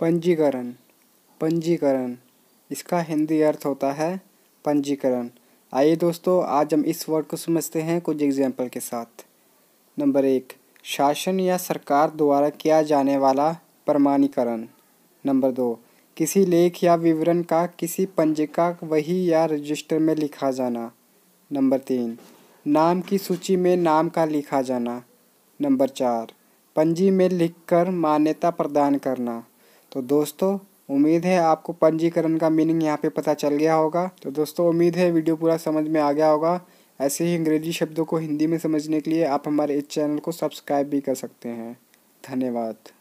पंजीकरण पंजीकरण इसका हिंदी अर्थ होता है पंजीकरण आइए दोस्तों आज हम इस वर्ड को समझते हैं कुछ एग्जाम्पल के साथ नंबर एक शासन या सरकार द्वारा किया जाने वाला प्रमाणीकरण नंबर दो किसी लेख या विवरण का किसी पंजिका वही या रजिस्टर में लिखा जाना नंबर तीन नाम की सूची में नाम का लिखा जाना नंबर चार पंजी में लिखकर मान्यता प्रदान करना तो दोस्तों उम्मीद है आपको पंजीकरण का मीनिंग यहाँ पे पता चल गया होगा तो दोस्तों उम्मीद है वीडियो पूरा समझ में आ गया होगा ऐसे ही अंग्रेजी शब्दों को हिंदी में समझने के लिए आप हमारे इस चैनल को सब्सक्राइब भी कर सकते हैं धन्यवाद